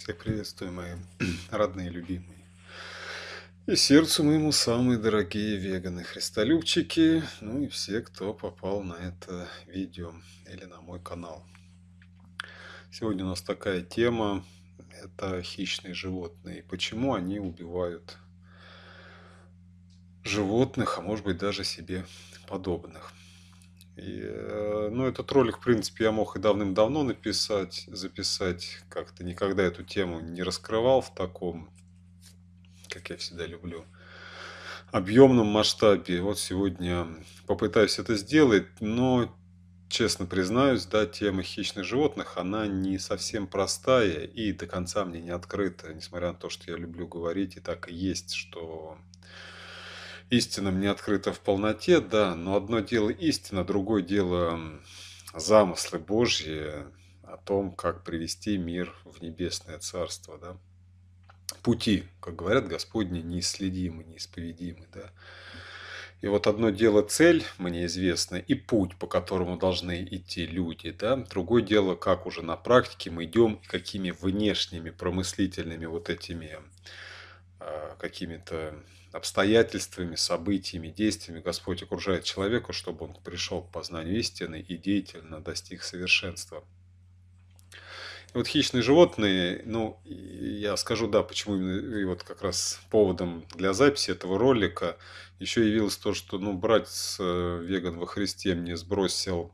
Всех приветствую, мои родные, любимые. И сердцу моему самые дорогие веганы, христолюбчики, ну и все, кто попал на это видео или на мой канал. Сегодня у нас такая тема, это хищные животные. Почему они убивают животных, а может быть даже себе подобных. И, э, ну, этот ролик, в принципе, я мог и давным-давно написать, записать. Как-то никогда эту тему не раскрывал в таком, как я всегда люблю, объемном масштабе. Вот сегодня попытаюсь это сделать, но, честно признаюсь, да, тема хищных животных, она не совсем простая и до конца мне не открыта, несмотря на то, что я люблю говорить, и так и есть, что истинам не открыта в полноте, да, но одно дело истина, другое дело замыслы Божьи о том, как привести мир в небесное царство, да. Пути, как говорят, Господни неисследимы, неисповедимы, да. И вот одно дело цель, мне известно, и путь, по которому должны идти люди, да. Другое дело, как уже на практике мы идем какими внешними промыслительными вот этими а, какими-то обстоятельствами, событиями, действиями Господь окружает человека, чтобы он пришел к познанию истины и деятельно достиг совершенства. И вот хищные животные, ну, я скажу, да, почему именно, и вот как раз поводом для записи этого ролика еще явилось то, что, ну, брать э, веган во Христе мне сбросил,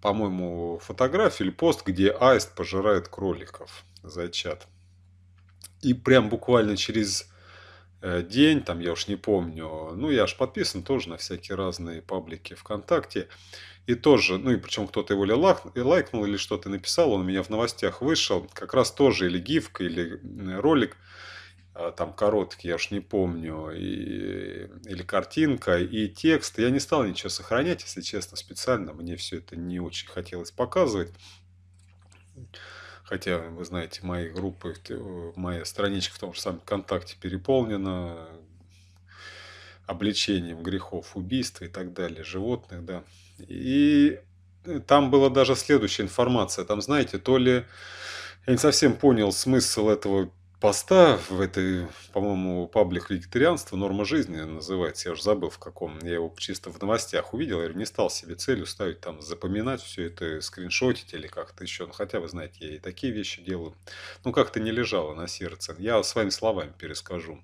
по-моему, фотографию или пост, где аист пожирает кроликов за чат. И прям буквально через Э, день, там я уж не помню, ну я аж подписан тоже на всякие разные паблики ВКонтакте, и тоже, ну и причем кто-то его лайк, лайкнул или что-то написал, он у меня в новостях вышел, как раз тоже или гифка, или э, ролик, а, там короткий, я уж не помню, и, или картинка, и текст. Я не стал ничего сохранять, если честно, специально, мне все это не очень хотелось показывать. Хотя, вы знаете, мои группы, моя страничка в том же самом ВКонтакте переполнена обличением грехов убийств и так далее, животных, да. И там была даже следующая информация. Там, знаете, то ли... Я не совсем понял смысл этого поста в этой, по-моему, паблик вегетарианство «Норма жизни» называется. Я уже забыл в каком. Я его чисто в новостях увидел. Я не стал себе целью ставить там запоминать все это, скриншотить или как-то еще. Ну, хотя, вы знаете, я и такие вещи делаю. Ну, как-то не лежало на сердце. Я своими словами перескажу.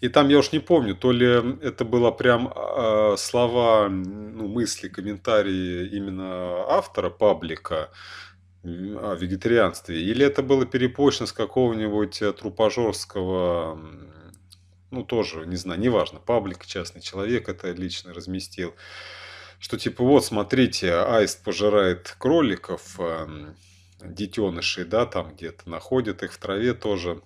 И там я уж не помню, то ли это было прям э, слова, ну, мысли, комментарии именно автора паблика, о а, вегетарианстве. Или это было перепощено с какого-нибудь э, трупожорского, ну тоже, не знаю, неважно, паблик, частный человек это лично разместил, что типа вот, смотрите, аист пожирает кроликов, эм, детенышей, да, там где-то находит их в траве тоже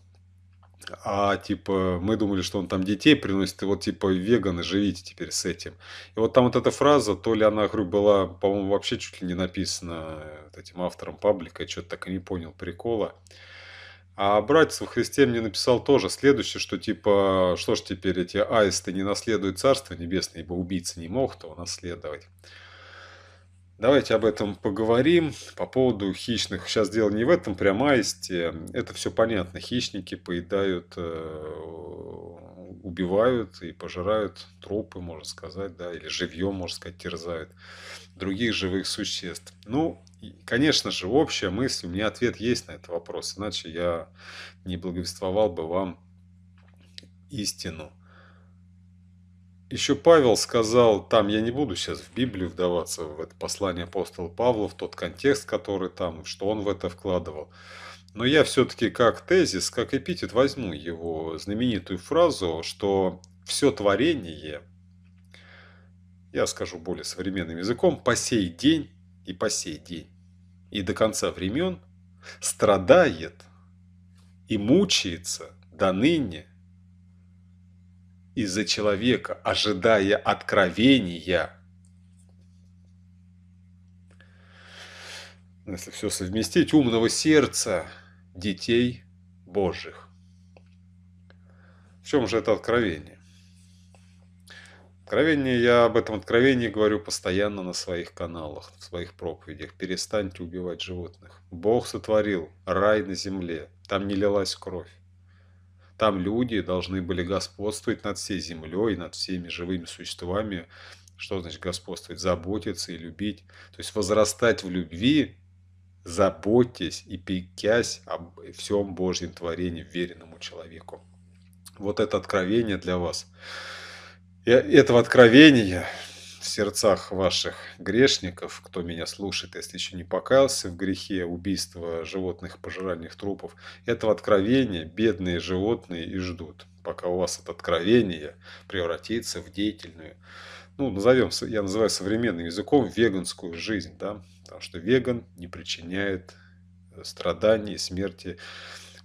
а типа мы думали, что он там детей приносит, и вот типа веганы, живите теперь с этим. И вот там вот эта фраза, то ли она, говорю, была, по-моему, вообще чуть ли не написана э, вот этим автором паблика, я что-то так и не понял прикола. А братец во Христе мне написал тоже следующее, что типа, что ж теперь эти аисты не наследуют Царство Небесное, ибо убийца не мог то наследовать. Давайте об этом поговорим. По поводу хищных. Сейчас дело не в этом прям аисте. Э, это все понятно. Хищники поедают, э, убивают и пожирают трупы, можно сказать, да, или живьем, можно сказать, терзают других живых существ. Ну, конечно же, общая мысль. У меня ответ есть на этот вопрос. Иначе я не благовествовал бы вам истину. Еще Павел сказал, там я не буду сейчас в Библию вдаваться, в это послание апостола Павла, в тот контекст, который там, что он в это вкладывал. Но я все-таки как тезис, как эпитет возьму его знаменитую фразу, что все творение, я скажу более современным языком, по сей день и по сей день, и до конца времен страдает и мучается до ныне из-за человека, ожидая откровения. Ну, если все совместить, умного сердца детей Божьих. В чем же это откровение? Откровение, я об этом откровении говорю постоянно на своих каналах, в своих проповедях. Перестаньте убивать животных. Бог сотворил рай на земле, там не лилась кровь. Там люди должны были господствовать над всей землей, над всеми живыми существами. Что значит господствовать? Заботиться и любить. То есть возрастать в любви, заботясь и пекясь об всем Божьем творении, веренному человеку. Вот это откровение для вас. И этого откровения в сердцах ваших грешников, кто меня слушает, если еще не покаялся в грехе убийства животных, пожиральных трупов, этого откровения бедные животные и ждут, пока у вас это откровение превратится в деятельную, ну, назовем, я называю современным языком, веганскую жизнь, да, потому что веган не причиняет э, страданий и смерти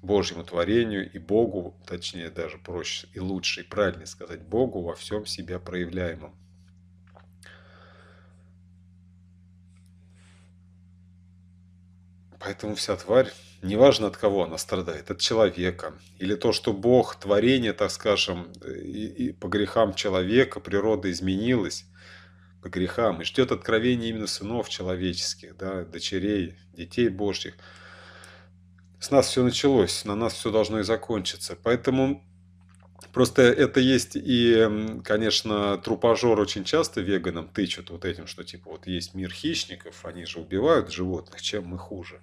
Божьему творению и Богу, точнее даже проще и лучше, и правильнее сказать, Богу во всем себя проявляемом. Поэтому вся тварь, неважно от кого она страдает, от человека, или то, что Бог, творение, так скажем, и, и по грехам человека, природа изменилась, по грехам, и ждет откровение именно сынов человеческих, да, дочерей, детей Божьих. С нас все началось, на нас все должно и закончиться. Поэтому Просто это есть и, конечно, трупожор очень часто веганам тычут вот этим, что типа вот есть мир хищников, они же убивают животных, чем мы хуже.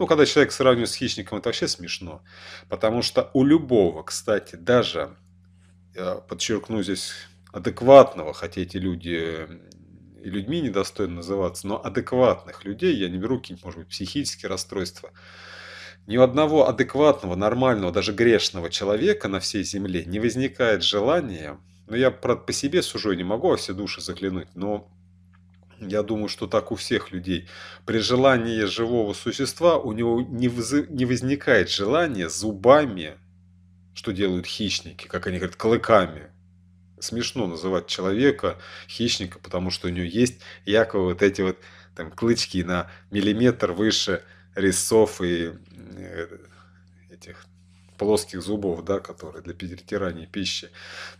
Ну, когда человек сравнивает с хищником, это вообще смешно. Потому что у любого, кстати, даже, я э, подчеркну здесь, адекватного, хотя эти люди и людьми недостойно называться, но адекватных людей, я не беру какие-нибудь, может быть, психические расстройства, ни у одного адекватного, нормального, даже грешного человека на всей земле не возникает желания, но ну, я правда, по себе сужу и не могу во все души заглянуть, но я думаю, что так у всех людей. При желании живого существа у него не, вз... не возникает желания зубами, что делают хищники, как они говорят, клыками. Смешно называть человека хищника, потому что у него есть якобы вот эти вот там клычки на миллиметр выше резцов и Э, этих плоских зубов, да, которые для перетирания пищи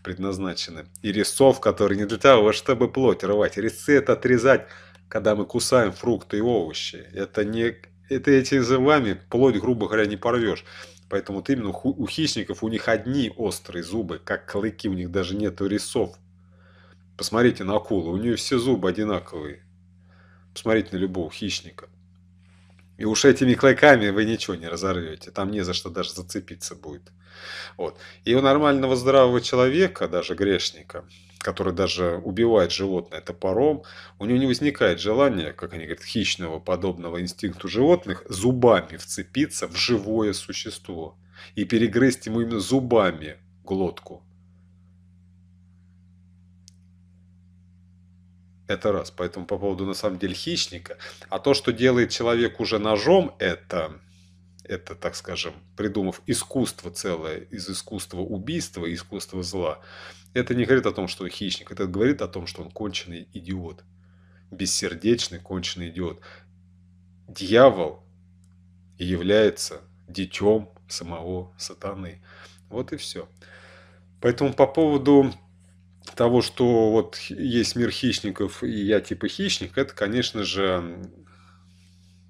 предназначены. И резцов, которые не для того, чтобы плоть рвать. Резцы это отрезать, когда мы кусаем фрукты и овощи. Это не это эти зубами плоть, грубо говоря, не порвешь. Поэтому вот именно у хищников у них одни острые зубы, как клыки, у них даже нету резцов. Посмотрите на акулу, у нее все зубы одинаковые. Посмотрите на любого хищника. И уж этими клыками вы ничего не разорвете, там не за что даже зацепиться будет. Вот. И у нормального здравого человека, даже грешника, который даже убивает животное топором, у него не возникает желания, как они говорят, хищного подобного инстинкту животных, зубами вцепиться в живое существо и перегрызть ему именно зубами глотку. Это раз. Поэтому по поводу на самом деле хищника. А то, что делает человек уже ножом, это, это так скажем, придумав искусство целое, из искусства убийства, искусства зла, это не говорит о том, что он хищник. Это говорит о том, что он конченый идиот. Бессердечный, конченый идиот. Дьявол является детем самого сатаны. Вот и все. Поэтому по поводу того, что вот есть мир хищников, и я типа хищник, это, конечно же,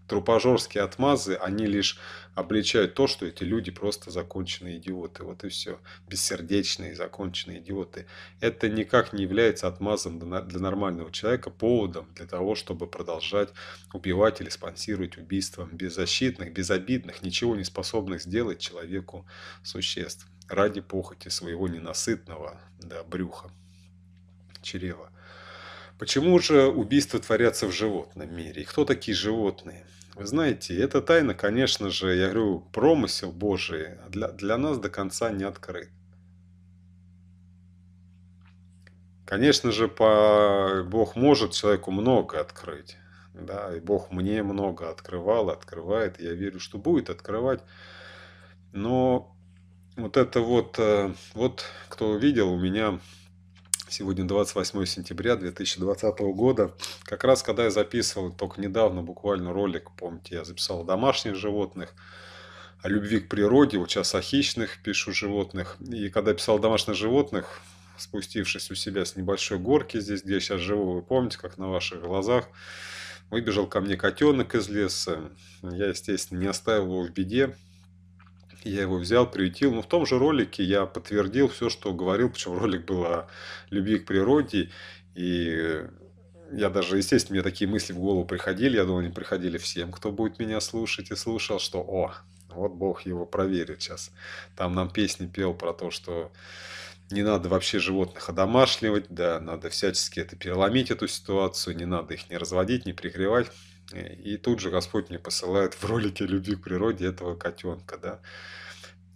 трупожорские отмазы, они лишь обличают то, что эти люди просто законченные идиоты. Вот и все. Бессердечные, законченные идиоты. Это никак не является отмазом для нормального человека, поводом для того, чтобы продолжать убивать или спонсировать убийством беззащитных, безобидных, ничего не способных сделать человеку существ ради похоти своего ненасытного да, брюха чрева. Почему же убийства творятся в животном мире? И кто такие животные? Вы знаете, эта тайна, конечно же, я говорю, промысел Божий для, для нас до конца не открыт. Конечно же, по... Бог может человеку много открыть. Да, и Бог мне много открывал, открывает. Я верю, что будет открывать. Но вот это вот, э, вот кто видел у меня Сегодня 28 сентября 2020 года. Как раз когда я записывал только недавно буквально ролик, помните, я записал о домашних животных, о любви к природе, вот сейчас о хищных пишу животных. И когда я писал о домашних животных, спустившись у себя с небольшой горки здесь, где я сейчас живу, вы помните, как на ваших глазах, выбежал ко мне котенок из леса. Я, естественно, не оставил его в беде, я его взял, приютил. Но в том же ролике я подтвердил все, что говорил, причем ролик был о любви к природе. И я даже, естественно, мне такие мысли в голову приходили, я думаю, они приходили всем, кто будет меня слушать и слушал, что «О, вот Бог его проверит сейчас». Там нам песни пел про то, что не надо вообще животных одомашливать, да, надо всячески это переломить, эту ситуацию, не надо их не разводить, не пригревать. И тут же Господь мне посылает в ролике «Любви к природе» этого котенка, да.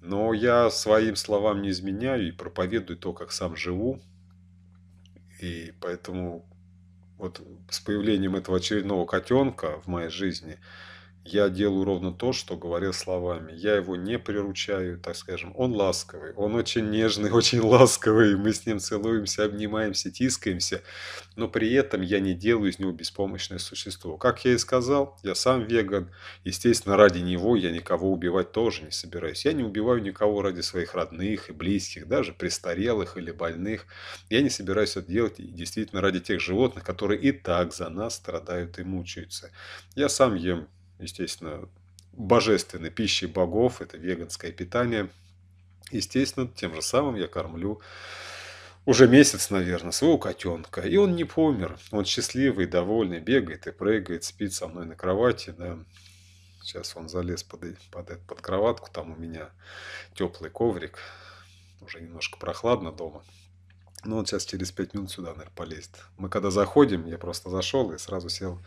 Но я своим словам не изменяю и проповедую то, как сам живу. И поэтому вот с появлением этого очередного котенка в моей жизни – я делаю ровно то, что говорил словами. Я его не приручаю, так скажем. Он ласковый, он очень нежный, очень ласковый. Мы с ним целуемся, обнимаемся, тискаемся. Но при этом я не делаю из него беспомощное существо. Как я и сказал, я сам веган. Естественно, ради него я никого убивать тоже не собираюсь. Я не убиваю никого ради своих родных и близких, даже престарелых или больных. Я не собираюсь это делать действительно ради тех животных, которые и так за нас страдают и мучаются. Я сам ем естественно, божественной пищей богов, это веганское питание. Естественно, тем же самым я кормлю уже месяц, наверное, своего котенка. И он не помер. Он счастливый, довольный, бегает и прыгает, спит со мной на кровати. Да. Сейчас он залез под, под, под кроватку, там у меня теплый коврик. Уже немножко прохладно дома. Но он сейчас через пять минут сюда, наверное, полезет. Мы когда заходим, я просто зашел и сразу сел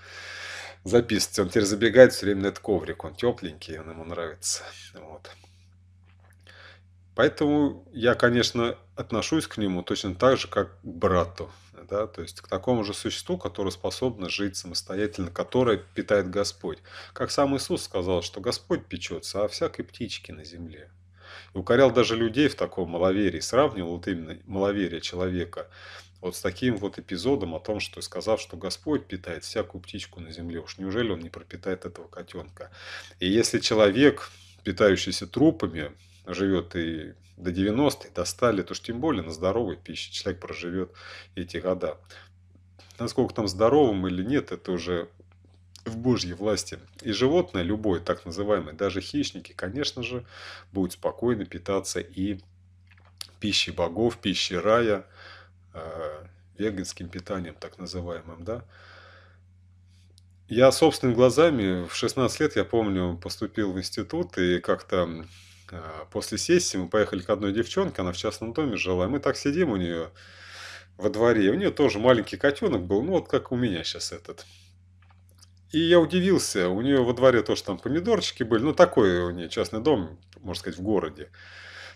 записывать. Он теперь забегает все время на этот коврик. Он тепленький, он ему нравится. Вот. Поэтому я, конечно, отношусь к нему точно так же, как к брату. Да? То есть к такому же существу, которое способно жить самостоятельно, которое питает Господь. Как сам Иисус сказал, что Господь печется о всякой птичке на земле. И укорял даже людей в таком маловерии, сравнивал вот именно маловерие человека – вот с таким вот эпизодом о том, что сказав, что Господь питает всякую птичку на земле, уж неужели он не пропитает этого котенка? И если человек, питающийся трупами, живет и до 90, и до 100 лет, уж тем более на здоровой пище человек проживет эти года. Насколько там здоровым или нет, это уже в Божьей власти. И животное, любое так называемое, даже хищники, конечно же, будут спокойно питаться и пищей богов, пищей рая, Э, веганским питанием, так называемым, да. Я собственными глазами в 16 лет, я помню, поступил в институт и как-то э, после сессии мы поехали к одной девчонке, она в частном доме жила, и мы так сидим у нее во дворе, у нее тоже маленький котенок был, ну вот как у меня сейчас этот. И я удивился, у нее во дворе тоже там помидорчики были, ну такой у нее частный дом, можно сказать, в городе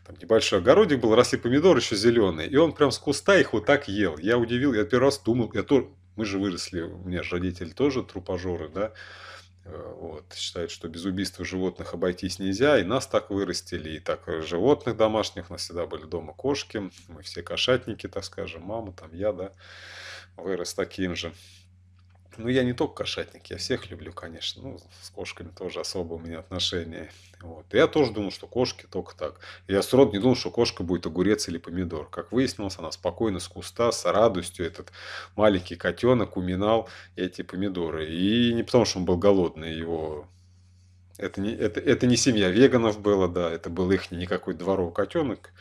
там небольшой огородик был, росли помидоры еще зеленые, и он прям с куста их вот так ел. Я удивил, я первый раз думал, я тоже, мы же выросли, у меня же родители тоже трупожоры, да, э, вот, считают, что без убийства животных обойтись нельзя, и нас так вырастили, и так животных домашних, у нас всегда были дома кошки, мы все кошатники, так скажем, мама, там я, да, вырос таким же. Ну, я не только кошатник, я всех люблю, конечно. Ну, с кошками тоже особо у меня отношения. Вот. Я тоже думал, что кошки только так. Я сроду не думал, что кошка будет огурец или помидор. Как выяснилось, она спокойно с куста, с радостью этот маленький котенок уминал эти помидоры. И не потому, что он был голодный, его это не, это, это не семья веганов было, да, это был их никакой дворовый котенок.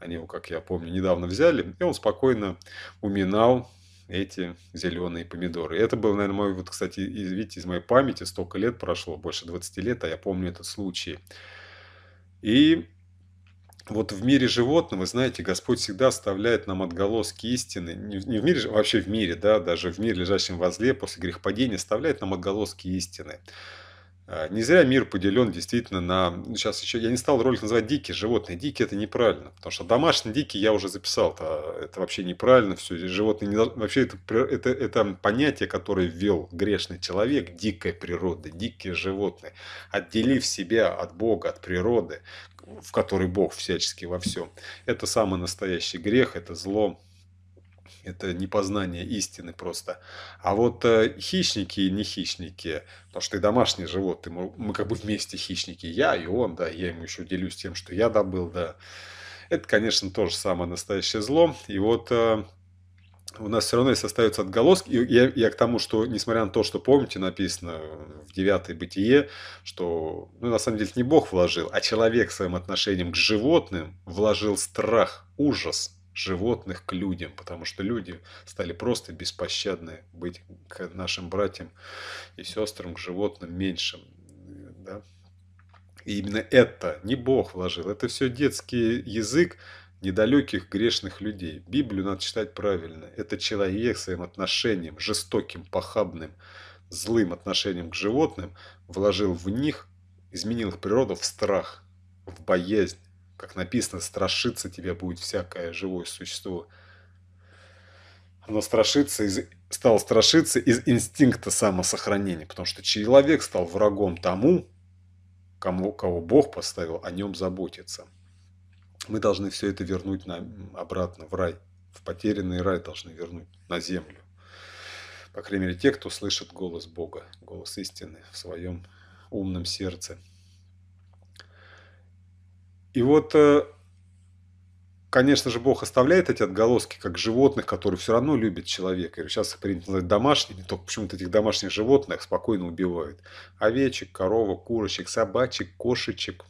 Они его, как я помню, недавно взяли, и он спокойно уминал эти зеленые помидоры. Это был, наверное, мой, вот, кстати, из, видите, из моей памяти столько лет прошло, больше 20 лет, а я помню этот случай. И вот в мире животных, знаете, Господь всегда оставляет нам отголоски истины. Не в мире, а вообще в мире, да, даже в мире, лежащем возле, после грехопадения, оставляет нам отголоски истины. А, не зря мир поделен действительно на... Сейчас ну, еще я не стал ролик называть дикие животные. Дикие это неправильно, потому что домашний дикий я уже записал. Это, это вообще неправильно. Все, животные не Вообще это, это, это понятие, которое ввел грешный человек, дикая природа, дикие животные. Отделив себя от Бога, от природы, в которой Бог всячески во всем. Это самый настоящий грех, это зло, это непознание истины просто. А вот э, хищники и не хищники, потому что и домашние животные, мы, мы как бы вместе хищники, я и он, да, я ему еще делюсь тем, что я добыл, да. Это, конечно, тоже самое настоящее зло. И вот э, у нас все равно есть остаются отголоски. И я, я к тому, что, несмотря на то, что, помните, написано в девятой бытие, что, ну, на самом деле, не Бог вложил, а человек своим отношением к животным вложил страх, ужас животных к людям, потому что люди стали просто беспощадны быть к нашим братьям и сестрам, к животным меньшим. Да? И именно это не Бог вложил, это все детский язык недалеких грешных людей. Библию надо читать правильно. Это человек своим отношением, жестоким, похабным, злым отношением к животным, вложил в них, изменил их природу в страх, в боязнь, как написано, страшиться тебя будет всякое живое существо. Оно страшится из, стало страшиться из инстинкта самосохранения, потому что человек стал врагом тому, кому, кого Бог поставил о нем заботиться. Мы должны все это вернуть на, обратно в рай, в потерянный рай должны вернуть, на землю. По крайней мере, те, кто слышит голос Бога, голос истины в своем умном сердце – и вот, э, конечно же, Бог оставляет эти отголоски, как животных, которые все равно любят человека. И сейчас их принято называть домашними, только почему-то этих домашних животных спокойно убивают. Овечек, коровок, курочек, собачек, кошечек.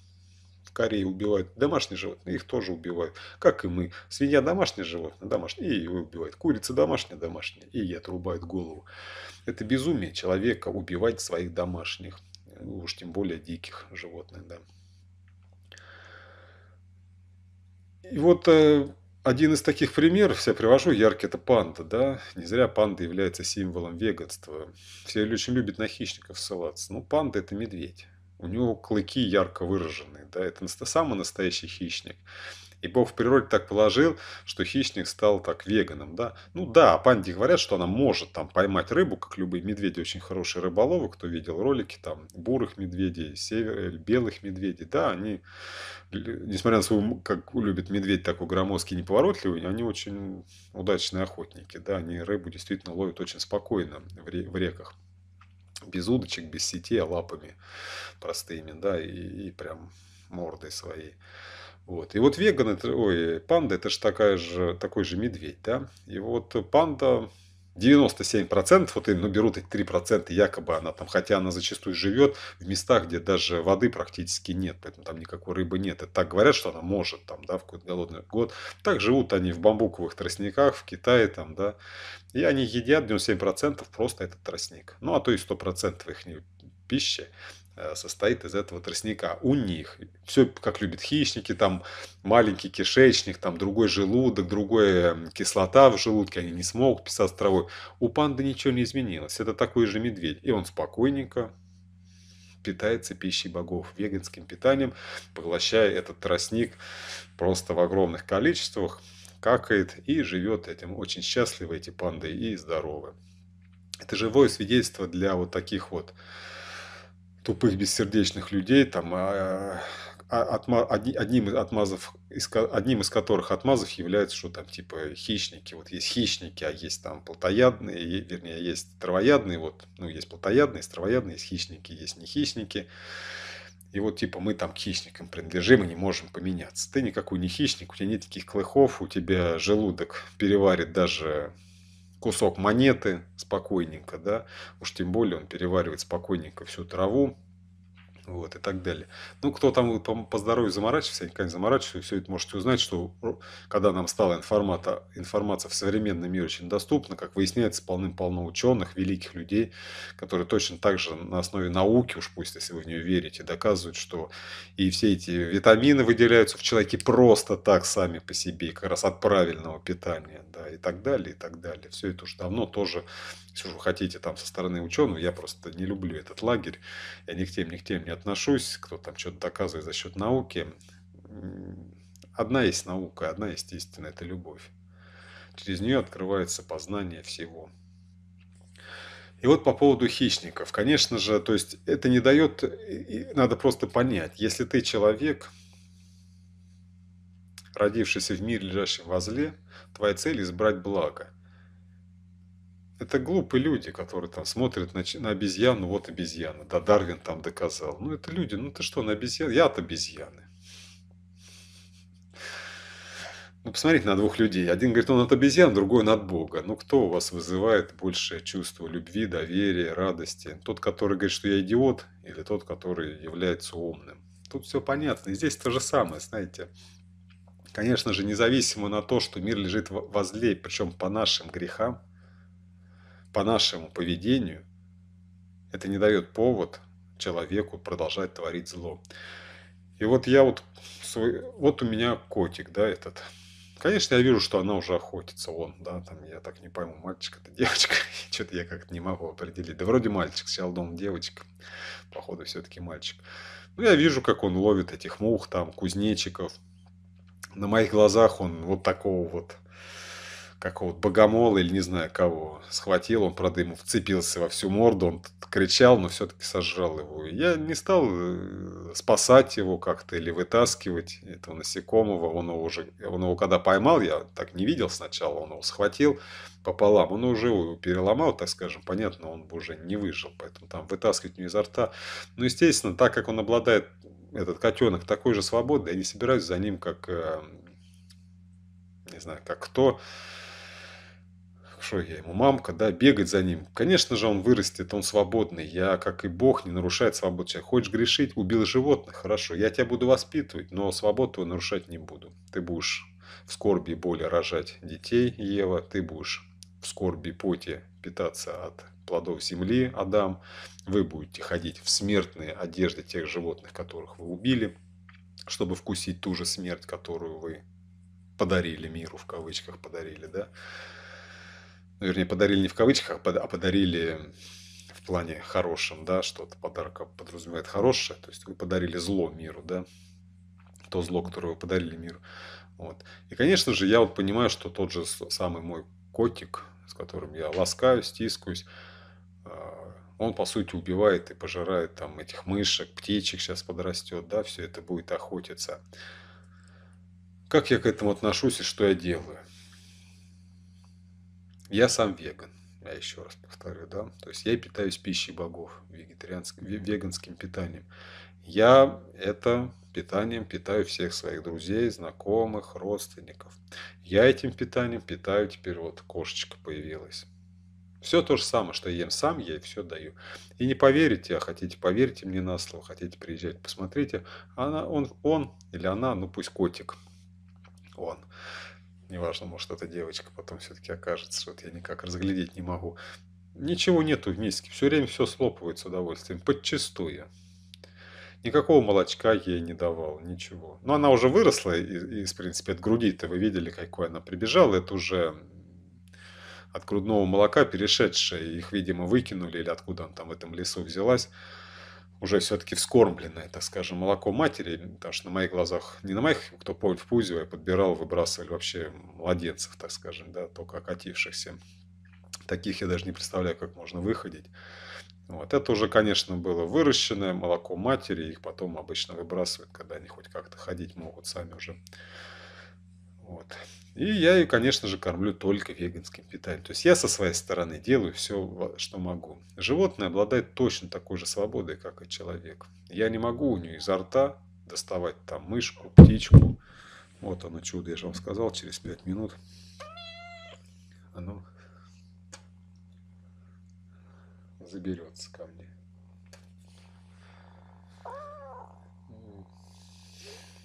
В Корее убивают домашние животные, их тоже убивают. Как и мы. Свинья домашнее животное, домашнее, и его убивают. Курица домашняя, домашняя, и ей отрубают голову. Это безумие человека убивать своих домашних. Уж тем более диких животных, да. И вот э, один из таких примеров, я привожу яркий, это панда. Да? Не зря панда является символом веганства. Все очень любят на хищников ссылаться. Ну, панда – это медведь. У него клыки ярко выраженные, да, это самый настоящий хищник. И бог в природе так положил, что хищник стал так веганом, да. Ну да, панди говорят, что она может там поймать рыбу, как любые медведи, очень хорошие рыболовы, кто видел ролики, там, бурых медведей, север, э, белых медведей, да, они, э, несмотря на свой, как любит медведь такой громоздкий, неповоротливый, они очень удачные охотники, да, они рыбу действительно ловят очень спокойно в реках без удочек, без сетей, а лапами простыми, да, и, и прям мордой своей. Вот. И вот веган, это, ой, панда это же такая же, такой же медведь, да? И вот панда 97%, вот именно берут эти 3%, якобы она там, хотя она зачастую живет в местах, где даже воды практически нет, поэтому там никакой рыбы нет. И так говорят, что она может там, да, в какой-то голодный год. Так живут они в бамбуковых тростниках, в Китае там, да. И они едят 97% просто этот тростник. Ну, а то и 100% их пищи Э, состоит из этого тростника. У них все, как любят хищники, там маленький кишечник, там другой желудок, другая кислота в желудке, они не смогут писать травой. У панды ничего не изменилось. Это такой же медведь. И он спокойненько питается пищей богов, веганским питанием, поглощая этот тростник просто в огромных количествах, какает и живет этим. Очень счастливы эти панды и здоровы. Это живое свидетельство для вот таких вот тупых, бессердечных людей, там, а, а, отма, одни, одним, из отмазов, из, одним из которых отмазов является, что там типа хищники. Вот есть хищники, а есть там плотоядные, вернее, есть травоядные, вот, ну, есть плотоядные, есть травоядные, есть хищники, есть не хищники. И вот типа мы там к хищникам принадлежим и не можем поменяться. Ты никакой не хищник, у тебя нет таких клыхов, у тебя желудок переварит даже кусок монеты спокойненько, да, уж тем более он переваривает спокойненько всю траву, вот, и так далее. Ну, кто там по, по здоровью заморачивается, я никогда не заморачиваюсь, все это можете узнать, что э, когда нам стала информата, информация в современном мире очень доступна, как выясняется, полным-полно ученых, великих людей, которые точно так же на основе науки, уж пусть, если вы в нее верите, доказывают, что и все эти витамины выделяются в человеке просто так сами по себе, как раз от правильного питания, да, и так далее, и так далее. Все это уже давно тоже, если вы хотите там со стороны ученых, я просто не люблю этот лагерь, я ни к тем, ни к тем не отношусь, кто там что-то доказывает за счет науки. Одна есть наука, одна есть истина, это любовь. Через нее открывается познание всего. И вот по поводу хищников. Конечно же, то есть это не дает, надо просто понять, если ты человек, родившийся в мире, лежащем во зле, твоя цель – избрать благо. Это глупые люди, которые там смотрят на, на обезьяну, вот обезьяна, да, Дарвин там доказал. Ну, это люди, ну ты что, на обезьян? Я от обезьяны. Ну, посмотрите на двух людей. Один говорит, он от обезьян, другой он от Бога. Ну, кто у вас вызывает большее чувство любви, доверия, радости? Тот, который говорит, что я идиот, или тот, который является умным? Тут все понятно. И здесь то же самое, знаете. Конечно же, независимо на то, что мир лежит возле, причем по нашим грехам, по нашему поведению, это не дает повод человеку продолжать творить зло. И вот я вот, свой, вот у меня котик, да, этот. Конечно, я вижу, что она уже охотится, он, да, там, я так не пойму, мальчик это девочка, что-то я как-то не могу определить. Да вроде мальчик, сел дом девочка, походу все-таки мальчик. Ну, я вижу, как он ловит этих мух, там, кузнечиков. На моих глазах он вот такого вот какого-то богомола или не знаю кого схватил, он, правда, ему вцепился во всю морду, он кричал, но все-таки сожрал его. я не стал э, спасать его как-то или вытаскивать этого насекомого. Он его уже, он его когда поймал, я так не видел сначала, он его схватил пополам, он уже его переломал, так скажем, понятно, он бы уже не выжил, поэтому там вытаскивать не изо рта. Но, ну, естественно, так как он обладает, этот котенок, такой же свободой, я не собираюсь за ним как, э, не знаю, как кто, хорошо, я ему мамка, да, бегать за ним. Конечно же, он вырастет, он свободный. Я, как и Бог, не нарушает свободу человека. Хочешь грешить, убил животных, хорошо. Я тебя буду воспитывать, но свободу нарушать не буду. Ты будешь в скорби и боли рожать детей, Ева. Ты будешь в скорби и поте питаться от плодов земли, Адам. Вы будете ходить в смертные одежды тех животных, которых вы убили, чтобы вкусить ту же смерть, которую вы подарили миру, в кавычках подарили, да ну, вернее, подарили не в кавычках, а, а подарили в плане хорошем, да, что-то подарка подразумевает хорошее, то есть вы подарили зло миру, да, то зло, которое вы подарили миру. Вот. И, конечно же, я вот понимаю, что тот же самый мой котик, с которым я ласкаюсь, тискаюсь, а, он, по сути, убивает и пожирает там этих мышек, птичек сейчас подрастет, да, все это будет охотиться. Как я к этому отношусь и что я делаю? Я сам веган, я еще раз повторю, да. То есть я питаюсь пищей богов, вегетарианским, веганским питанием. Я это питанием питаю всех своих друзей, знакомых, родственников. Я этим питанием питаю, теперь вот кошечка появилась. Все то же самое, что я ем сам, я ей все даю. И не поверите, а хотите, поверьте мне на слово, хотите приезжать, посмотрите. Она, он, он или она, ну пусть котик, он неважно, может, это девочка потом все-таки окажется, вот я никак разглядеть не могу. Ничего нету в миске, все время все слопывает с удовольствием, подчистую. Никакого молочка ей не давал, ничего. Но она уже выросла из, в принципе, от груди-то вы видели, какой она прибежала. Это уже от грудного молока перешедшая. Их, видимо, выкинули или откуда она там в этом лесу взялась уже все-таки вскормленное, так скажем, молоко матери, потому что на моих глазах, не на моих, кто помнит, в Пузево я подбирал, выбрасывали вообще младенцев, так скажем, да, только окатившихся. Таких я даже не представляю, как можно выходить. Вот это уже, конечно, было выращенное молоко матери, их потом обычно выбрасывают, когда они хоть как-то ходить могут сами уже. Вот. И я ее, конечно же, кормлю только веганским питанием. То есть я со своей стороны делаю все, что могу. Животное обладает точно такой же свободой, как и человек. Я не могу у нее изо рта доставать там мышку, птичку. Вот оно чудо, я же вам сказал, через 5 минут. Оно заберется ко мне.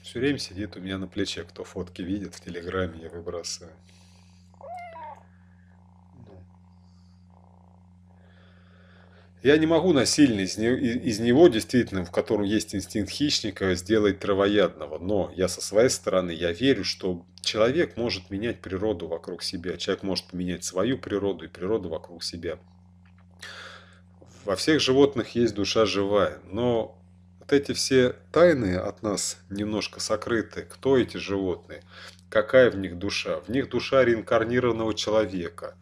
все время сидит у меня на плече. Кто фотки видит, в Телеграме я выбрасываю. Я не могу насильно из, не, из него, действительно, в котором есть инстинкт хищника, сделать травоядного. Но я со своей стороны, я верю, что человек может менять природу вокруг себя. Человек может поменять свою природу и природу вокруг себя. Во всех животных есть душа живая, но вот эти все тайны от нас немножко сокрыты. Кто эти животные? Какая в них душа? В них душа реинкарнированного человека,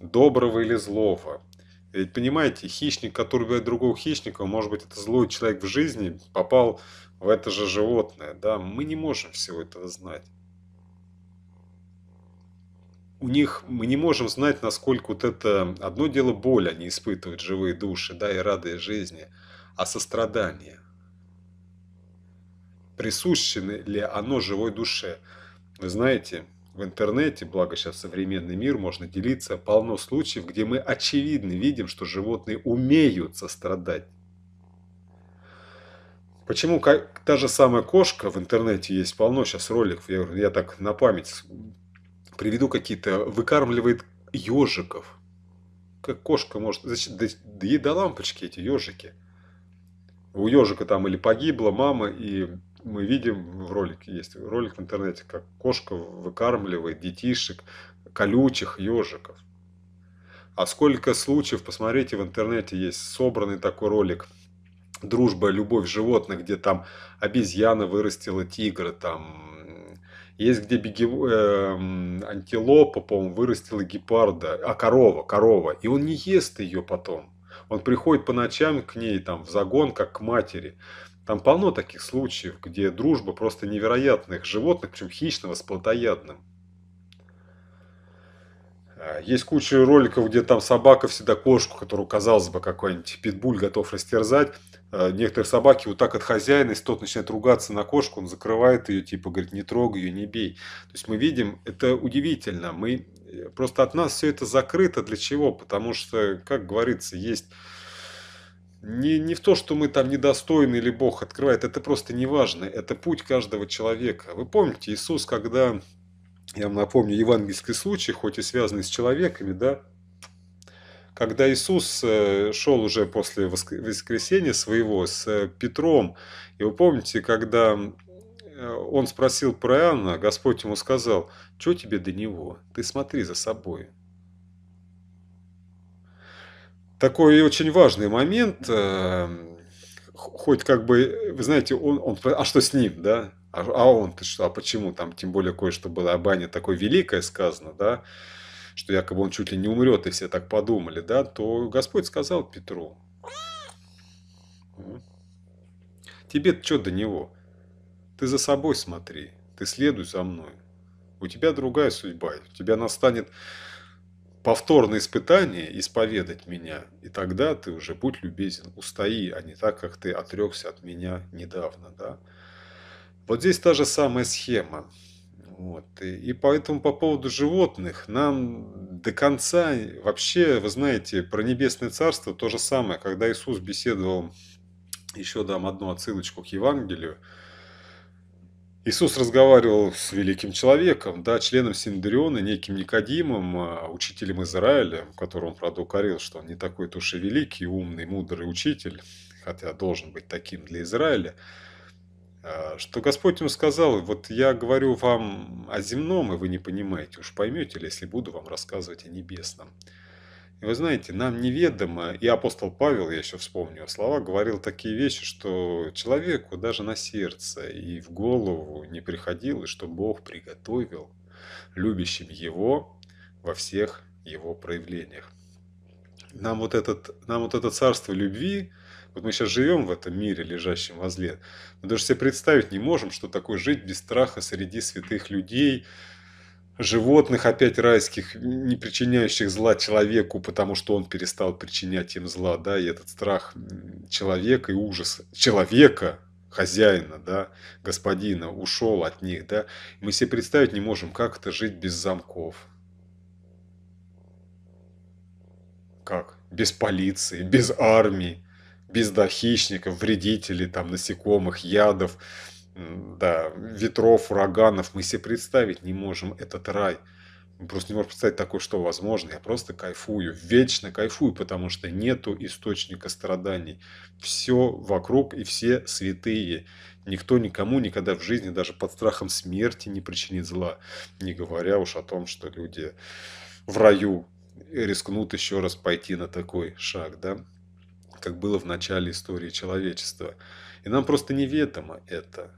доброго или злого. Ведь понимаете, хищник, который убивает другого хищника, может быть, это злой человек в жизни, попал в это же животное. Да? Мы не можем всего этого знать. У них мы не можем знать, насколько вот это одно дело боль они испытывают живые души, да, и радые жизни, а сострадание – присуще ли оно живой душе. Вы знаете, в интернете, благо сейчас современный мир, можно делиться, полно случаев, где мы очевидно видим, что животные умеют сострадать. Почему та же самая кошка, в интернете есть полно сейчас роликов, я, я так на память приведу какие-то, выкармливает ежиков. Как кошка может, значит, да, да ей до лампочки эти ежики. У ежика там или погибла мама, и мы видим в ролике, есть ролик в интернете, как кошка выкармливает детишек, колючих ежиков. А сколько случаев, посмотрите, в интернете есть собранный такой ролик «Дружба, любовь животных», где там обезьяна вырастила тигра, там есть где бегев... э, эм, антилопа, по-моему, вырастила гепарда, а корова, корова, и он не ест ее потом. Он приходит по ночам к ней там в загон, как к матери. Там полно таких случаев, где дружба просто невероятных животных, причем хищного с плотоядным. А, есть куча роликов, где там собака всегда кошку, которую, казалось бы, какой-нибудь питбуль готов растерзать. А, некоторые собаки вот так от хозяина, если тот начинает ругаться на кошку, он закрывает ее, типа, говорит, не трогай ее, не бей. То есть мы видим, это удивительно. Мы э, Просто от нас все это закрыто. Для чего? Потому что, как говорится, есть не, не в то, что мы там недостойны или Бог открывает, это просто неважно, это путь каждого человека. Вы помните, Иисус, когда, я вам напомню, евангельский случай, хоть и связанный с человеками, да, когда Иисус э, шел уже после воскресения своего с э, Петром, и вы помните, когда э, он спросил про Иоанна, Господь ему сказал, что тебе до него, ты смотри за собой, такой очень важный момент, э, хоть как бы, вы знаете, он, он а что с ним, да? А, а он-то что, а почему там, тем более кое-что было об Ане такое великое сказано, да, что якобы он чуть ли не умрет, и все так подумали, да, то Господь сказал Петру, тебе что до него? Ты за собой смотри, ты следуй за мной. У тебя другая судьба, у тебя настанет повторное испытание, исповедать меня, и тогда ты уже будь любезен, устои, а не так, как ты отрекся от меня недавно, да. Вот здесь та же самая схема. Вот. И, и поэтому по поводу животных, нам до конца, вообще, вы знаете, про Небесное Царство то же самое, когда Иисус беседовал, еще дам одну отсылочку к Евангелию, Иисус разговаривал с великим человеком, да, членом Синдериона, неким Никодимом, а, учителем Израиля, которого он правда, укорил, что он не такой уж и великий, умный, мудрый учитель, хотя должен быть таким для Израиля, а, что Господь ему сказал, вот я говорю вам о земном, и вы не понимаете, уж поймете ли, если буду вам рассказывать о небесном. И вы знаете, нам неведомо, и апостол Павел, я еще вспомню слова, говорил такие вещи, что человеку даже на сердце и в голову не приходило, что Бог приготовил любящим его во всех его проявлениях. Нам вот, этот, нам вот это царство любви, вот мы сейчас живем в этом мире, лежащем возле, мы даже себе представить не можем, что такое жить без страха среди святых людей, животных опять райских, не причиняющих зла человеку, потому что он перестал причинять им зла, да, и этот страх человека и ужас человека, хозяина, да, господина, ушел от них, да, мы себе представить не можем, как это жить без замков. Как? Без полиции, без армии, без дохищников, вредителей, там, насекомых, ядов, да, ветров, ураганов, мы себе представить не можем этот рай. Мы просто не можем представить такое, что возможно. Я просто кайфую, вечно кайфую, потому что нету источника страданий. Все вокруг и все святые. Никто никому никогда в жизни даже под страхом смерти не причинит зла. Не говоря уж о том, что люди в раю рискнут еще раз пойти на такой шаг, да? Как было в начале истории человечества. И нам просто неведомо это.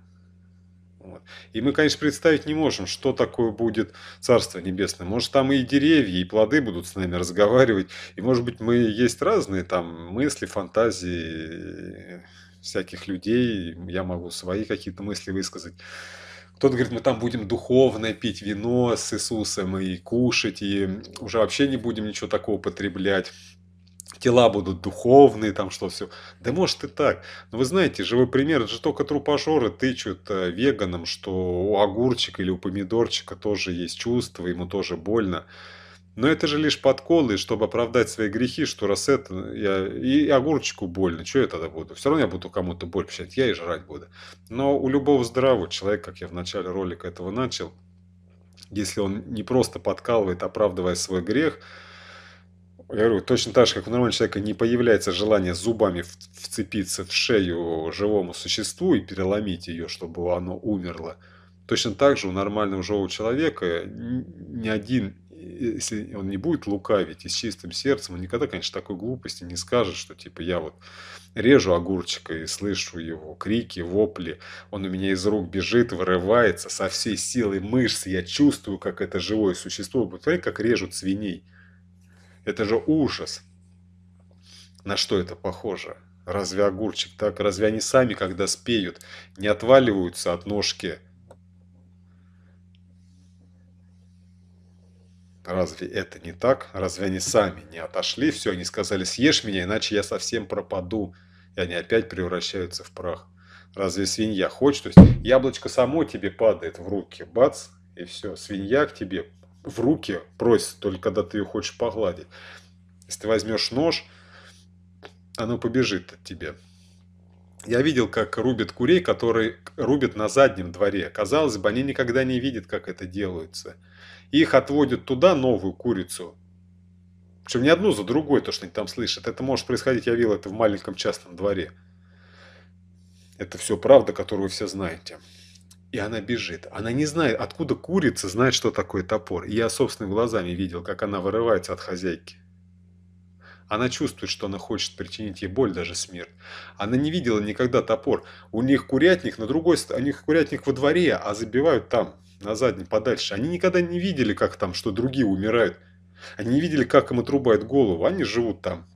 Вот. И мы, конечно, представить не можем, что такое будет Царство Небесное. Может, там и деревья, и плоды будут с нами разговаривать. И, может быть, мы есть разные там мысли, фантазии э, всяких людей. Я могу свои какие-то мысли высказать. Кто-то говорит, мы там будем духовно пить вино с Иисусом и кушать, и уже вообще не будем ничего такого потреблять тела будут духовные, там что все. Да может и так. Но вы знаете, живой пример, это же только трупажоры тычут э, веганам, что у огурчика или у помидорчика тоже есть чувства, ему тоже больно. Но это же лишь подколы, чтобы оправдать свои грехи, что раз это, э, я и огурчику больно, что я тогда буду? Все равно я буду кому-то боль пищать, я и жрать буду. Но у любого здравого человека, как я в начале ролика этого начал, если он не просто подкалывает, оправдывая свой грех – я говорю, точно так же, как у нормального человека не появляется желание зубами вцепиться в шею живому существу и переломить ее, чтобы оно умерло, точно так же у нормального живого человека ни один, если он не будет лукавить и с чистым сердцем, он никогда, конечно, такой глупости не скажет, что типа я вот режу огурчика и слышу его крики, вопли, он у меня из рук бежит, вырывается со всей силой мышц, я чувствую, как это живое существо, вот как режут свиней – это же ужас. На что это похоже? Разве огурчик так? Разве они сами, когда спеют, не отваливаются от ножки? Разве это не так? Разве они сами не отошли? Все, они сказали, съешь меня, иначе я совсем пропаду. И они опять превращаются в прах. Разве свинья хочет? То есть яблочко само тебе падает в руки, бац, и все, свинья к тебе в руки просит, только когда ты ее хочешь погладить. Если ты возьмешь нож, оно побежит от тебя. Я видел, как рубят курей, которые рубят на заднем дворе. Казалось бы, они никогда не видят, как это делается. Их отводят туда, новую курицу. Причем не одну за другой, то, что они там слышат. Это может происходить, я видел это в маленьком частном дворе. Это все правда, которую вы все знаете. И она бежит. Она не знает, откуда курица знает, что такое топор. И я собственными глазами видел, как она вырывается от хозяйки. Она чувствует, что она хочет причинить ей боль, даже смерть. Она не видела никогда топор. У них курятник на другой стороне, у них курятник во дворе, а забивают там, на заднем, подальше. Они никогда не видели, как там, что другие умирают. Они не видели, как им отрубают голову. Они живут там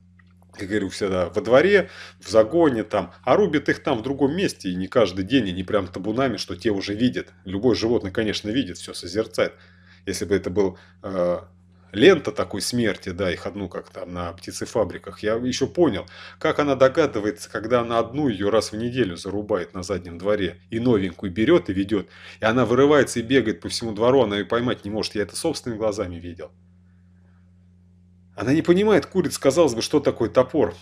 я говорю, всегда во дворе, в загоне там, а рубят их там в другом месте, и не каждый день, и не прям табунами, что те уже видят. Любой животное, конечно, видит, все созерцает. Если бы это был э, лента такой смерти, да, их одну, как там на птицефабриках, я еще понял, как она догадывается, когда она одну ее раз в неделю зарубает на заднем дворе, и новенькую берет и ведет, и она вырывается и бегает по всему двору, она ее поймать не может, я это собственными глазами видел. Она не понимает, куриц, казалось бы, что такое топор.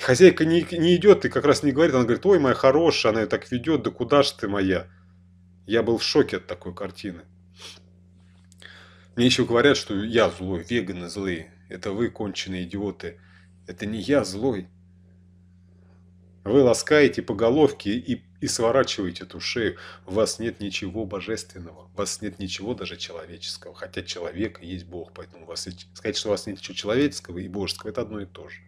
Хозяйка не, не идет и как раз не говорит. Она говорит, ой, моя хорошая, она ее так ведет, да куда ж ты моя? Я был в шоке от такой картины. Мне еще говорят, что я злой, веганы злые. Это вы, конченые идиоты. Это не я злой. Вы ласкаете по головке и и сворачиваете эту шею. у вас нет ничего божественного, у вас нет ничего даже человеческого, хотя человек есть Бог, поэтому у вас сказать, что у вас нет ничего человеческого и божеского, это одно и то же.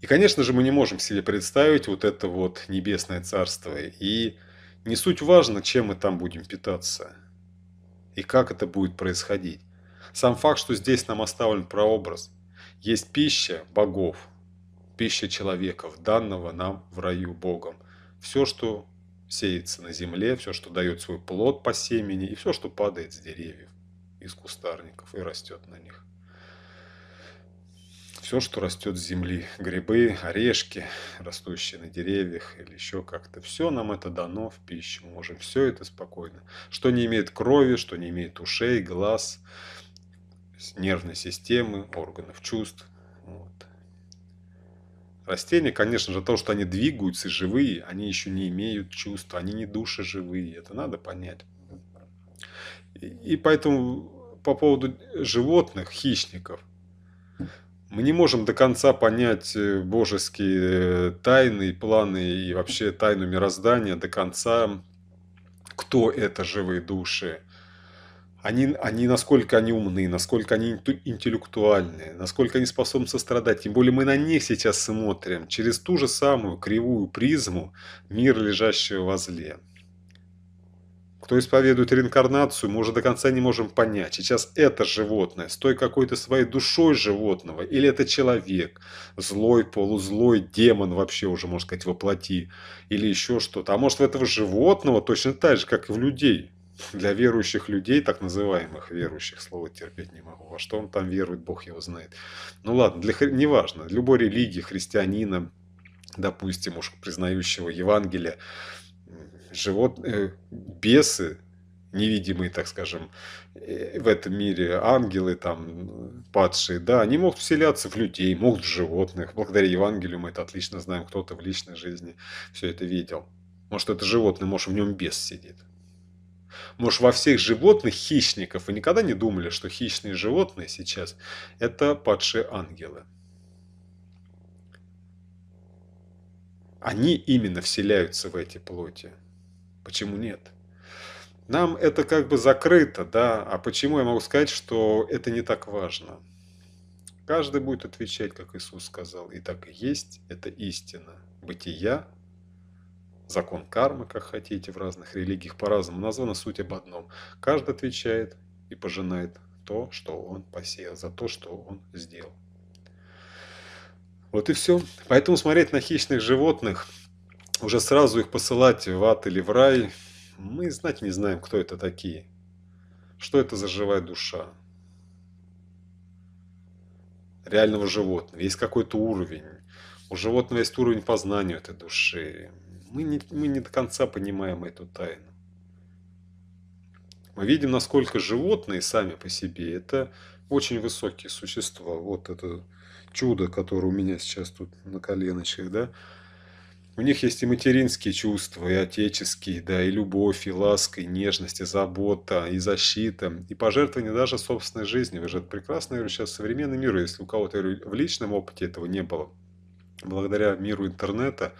И, конечно же, мы не можем себе представить вот это вот небесное царство. И не суть важно, чем мы там будем питаться и как это будет происходить. Сам факт, что здесь нам оставлен прообраз. Есть пища богов, пища человеков, данного нам в раю Богом. Все, что сеется на земле, все, что дает свой плод по семени, и все, что падает с деревьев, из кустарников и растет на них. Все, что растет с земли, грибы, орешки, растущие на деревьях или еще как-то, все нам это дано в пищу, мы можем все это спокойно. Что не имеет крови, что не имеет ушей, глаз, нервной системы, органов чувств – Растения, конечно же, то, что они двигаются и живые, они еще не имеют чувства, они не души живые, это надо понять. И поэтому по поводу животных, хищников, мы не можем до конца понять э, божеские э, тайны, планы и вообще тайну мироздания до конца, кто это живые души, они, они, насколько они умны, насколько они интеллектуальны, насколько они способны сострадать. Тем более мы на них сейчас смотрим через ту же самую кривую призму мир лежащего возле. Кто исповедует реинкарнацию, мы уже до конца не можем понять, сейчас это животное с той какой-то своей душой животного, или это человек, злой, полузлой, демон вообще уже, можно сказать, воплоти, или еще что-то. А может, в этого животного точно так же, как и в людей – для верующих людей, так называемых верующих, слово терпеть не могу. А что он там верует, Бог его знает. Ну ладно, для, неважно, любой религии, христианина, допустим, уж признающего Евангелие, живот, э, бесы, невидимые, так скажем, э, в этом мире ангелы, там, падшие, да, они могут вселяться в людей, могут в животных. Благодаря Евангелию мы это отлично знаем, кто-то в личной жизни все это видел. Может, это животное, может, в нем бес сидит. Может, во всех животных хищников вы никогда не думали, что хищные животные сейчас – это падшие ангелы. Они именно вселяются в эти плоти. Почему нет? Нам это как бы закрыто, да, а почему я могу сказать, что это не так важно? Каждый будет отвечать, как Иисус сказал, и так и есть, это истина бытия закон кармы, как хотите, в разных религиях по-разному названо, суть об одном. Каждый отвечает и пожинает то, что он посеял, за то, что он сделал. Вот и все. Поэтому смотреть на хищных животных, уже сразу их посылать в ад или в рай, мы знать не знаем, кто это такие. Что это за живая душа? Реального животного. Есть какой-то уровень. У животного есть уровень познания этой души мы не, мы не до конца понимаем эту тайну. Мы видим, насколько животные сами по себе – это очень высокие существа. Вот это чудо, которое у меня сейчас тут на коленочках, да. У них есть и материнские чувства, и отеческие, да, и любовь, и ласка, и нежность, и забота, и защита, и пожертвование даже собственной жизни. Вы же это прекрасно, я говорю, сейчас современный мир, если у кого-то в личном опыте этого не было. Благодаря миру интернета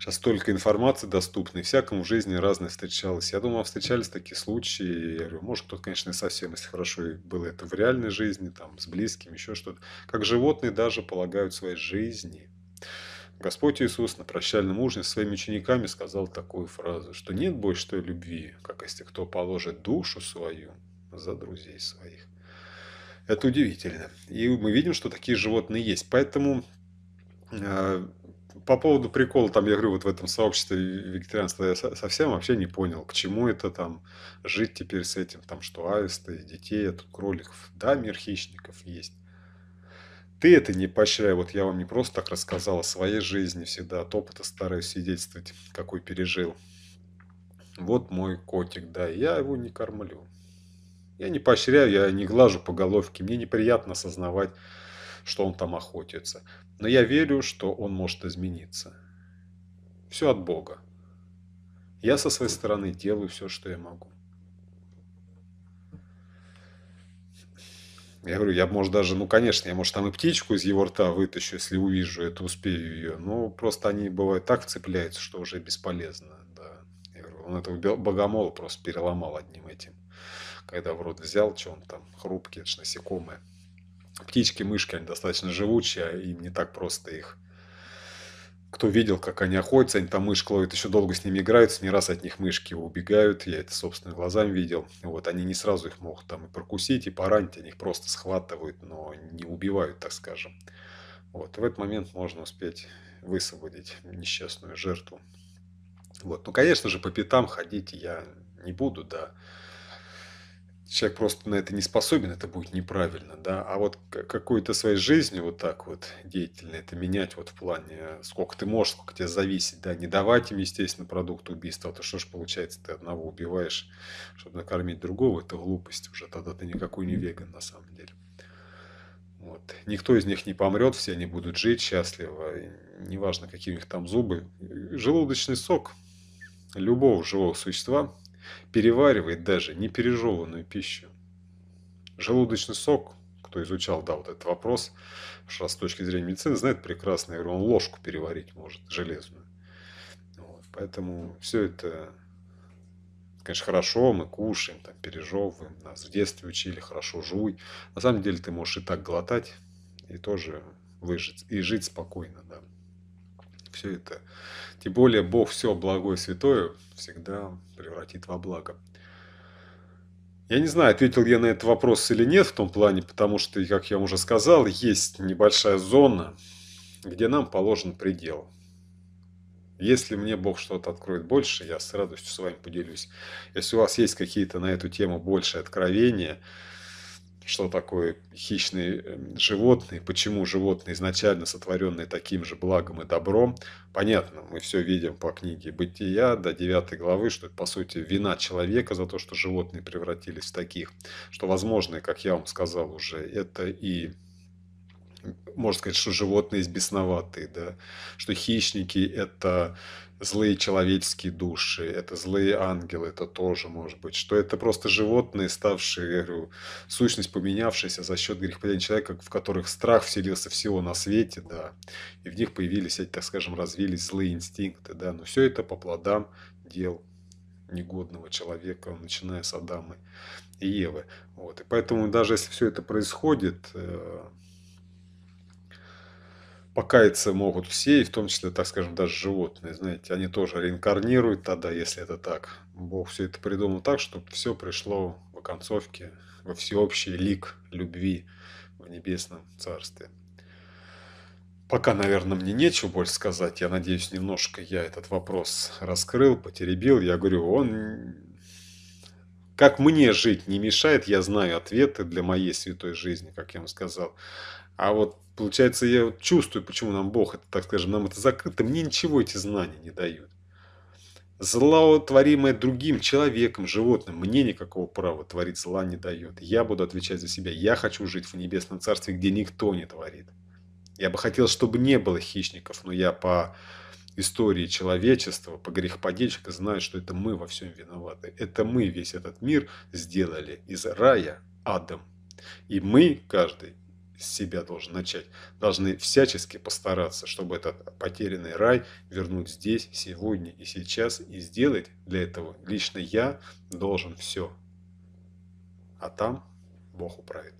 Сейчас столько информации доступной, всякому в жизни разное встречалось. Я думал, встречались такие случаи, я говорю, может, кто-то, конечно, совсем, если хорошо было это в реальной жизни, там, с близким, еще что-то. Как животные даже полагают своей жизни. Господь Иисус на прощальном ужине своими учениками сказал такую фразу, что нет больше той любви, как если кто положит душу свою за друзей своих. Это удивительно. И мы видим, что такие животные есть. Поэтому а, по поводу прикола, там, я говорю, вот в этом сообществе вегетарианства я совсем вообще не понял, к чему это там жить теперь с этим, там, что аисты, детей, а тут кроликов. Да, мир хищников есть. Ты это не поощряй, вот я вам не просто так рассказал о своей жизни всегда, от опыта стараюсь свидетельствовать, какой пережил. Вот мой котик, да, я его не кормлю. Я не поощряю, я не глажу по головке, мне неприятно осознавать, что он там охотится но я верю, что он может измениться. Все от Бога. Я со своей стороны делаю все, что я могу. Я говорю, я, может, даже, ну, конечно, я, может, там и птичку из его рта вытащу, если увижу это, успею ее. Но просто они, бывают так вцепляются, что уже бесполезно, да. Я говорю, он этого богомола просто переломал одним этим. Когда в рот взял, что он там, хрупкий, это же насекомое. Птички, мышки, они достаточно живучие, им не так просто их. Кто видел, как они охотятся, они там мышь ловят, еще долго с ними играются, не раз от них мышки убегают, я это собственными глазами видел. Вот, они не сразу их могут там и прокусить, и поранить, они их просто схватывают, но не убивают, так скажем. Вот, в этот момент можно успеть высвободить несчастную жертву. Вот, ну, конечно же, по пятам ходить я не буду, да человек просто на это не способен, это будет неправильно, да, а вот какую то своей жизнью вот так вот деятельно это менять вот в плане, э, сколько ты можешь, сколько тебе зависит, да, не давать им, естественно, продукт убийства, а то что ж получается, ты одного убиваешь, чтобы накормить другого, это глупость уже, тогда ты никакой не веган на самом деле. Вот. Никто из них не помрет, все они будут жить счастливо, неважно, какие у них там зубы. Желудочный сок любого живого существа переваривает даже непережеванную пищу. Желудочный сок, кто изучал, да, вот этот вопрос, что с точки зрения медицины, знает прекрасно, я говорю, он ложку переварить может, железную. Вот, поэтому все это, конечно, хорошо, мы кушаем, там, пережевываем, нас в детстве учили, хорошо жуй. На самом деле ты можешь и так глотать, и тоже выжить, и жить спокойно, да все это. Тем более Бог все благое и святое всегда превратит во благо. Я не знаю, ответил я на этот вопрос или нет в том плане, потому что, как я уже сказал, есть небольшая зона, где нам положен предел. Если мне Бог что-то откроет больше, я с радостью с вами поделюсь. Если у вас есть какие-то на эту тему большие откровения, что такое хищные эм, животные, почему животные, изначально сотворенные таким же благом и добром. Понятно, мы все видим по книге «Бытия» до 9 главы, что это, по сути, вина человека за то, что животные превратились в таких, что, возможно, как я вам сказал уже, это и можно сказать, что животные бесноватые, да, что хищники – это злые человеческие души, это злые ангелы, это тоже может быть, что это просто животные, ставшие, я говорю, сущность поменявшаяся за счет грехопадения человека, в которых страх вселился всего на свете, да, и в них появились эти, так скажем, развились злые инстинкты, да, но все это по плодам дел негодного человека, начиная с Адама и Евы. Вот. И поэтому даже если все это происходит, э, покаяться могут все, и в том числе, так скажем, даже животные, знаете, они тоже реинкарнируют тогда, если это так. Бог все это придумал так, чтобы все пришло в оконцовке, во всеобщий лик любви в небесном царстве. Пока, наверное, мне нечего больше сказать. Я надеюсь, немножко я этот вопрос раскрыл, потеребил. Я говорю, он как мне жить не мешает, я знаю ответы для моей святой жизни, как я вам сказал. А вот получается, я чувствую, почему нам Бог, это, так скажем, нам это закрыто, мне ничего эти знания не дают. Зло, творимое другим человеком, животным, мне никакого права творить зла не дает. Я буду отвечать за себя. Я хочу жить в небесном царстве, где никто не творит. Я бы хотел, чтобы не было хищников, но я по истории человечества, по грехопадельщика знают, что это мы во всем виноваты. Это мы весь этот мир сделали из рая адом. И мы, каждый, с себя должен начать, должны всячески постараться, чтобы этот потерянный рай вернуть здесь, сегодня и сейчас, и сделать для этого лично я должен все. А там Бог управит.